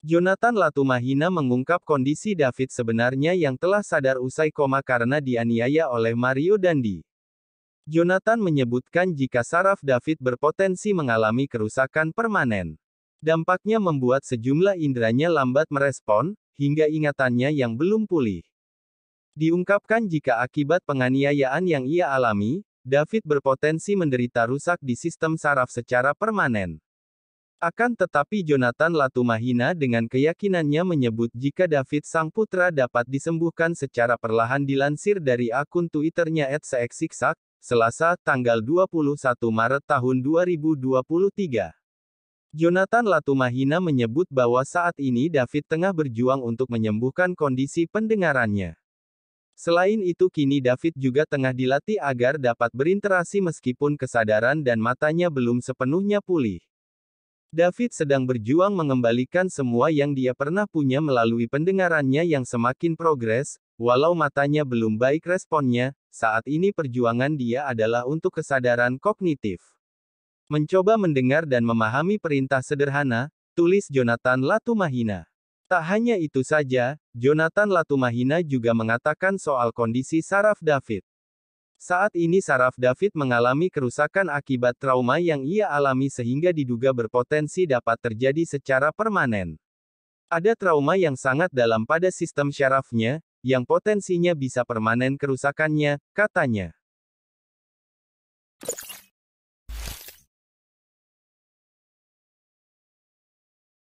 Jonathan Latumahina mengungkap kondisi David sebenarnya yang telah sadar usai koma karena dianiaya oleh Mario Dandi. Jonathan menyebutkan jika saraf David berpotensi mengalami kerusakan permanen. Dampaknya membuat sejumlah inderanya lambat merespon, hingga ingatannya yang belum pulih. Diungkapkan jika akibat penganiayaan yang ia alami, David berpotensi menderita rusak di sistem saraf secara permanen. Akan tetapi Jonathan Latumahina dengan keyakinannya menyebut jika David sang putra dapat disembuhkan secara perlahan dilansir dari akun Twitternya @seeksiksak, Selasa, tanggal 21 Maret tahun 2023. Jonathan Latumahina menyebut bahwa saat ini David tengah berjuang untuk menyembuhkan kondisi pendengarannya. Selain itu kini David juga tengah dilatih agar dapat berinteraksi meskipun kesadaran dan matanya belum sepenuhnya pulih. David sedang berjuang mengembalikan semua yang dia pernah punya melalui pendengarannya yang semakin progres, walau matanya belum baik responnya, saat ini perjuangan dia adalah untuk kesadaran kognitif. Mencoba mendengar dan memahami perintah sederhana, tulis Jonathan Latumahina. Tak hanya itu saja, Jonathan Latumahina juga mengatakan soal kondisi saraf David. Saat ini saraf David mengalami kerusakan akibat trauma yang ia alami sehingga diduga berpotensi dapat terjadi secara permanen. Ada trauma yang sangat dalam pada sistem syarafnya, yang potensinya bisa permanen kerusakannya, katanya.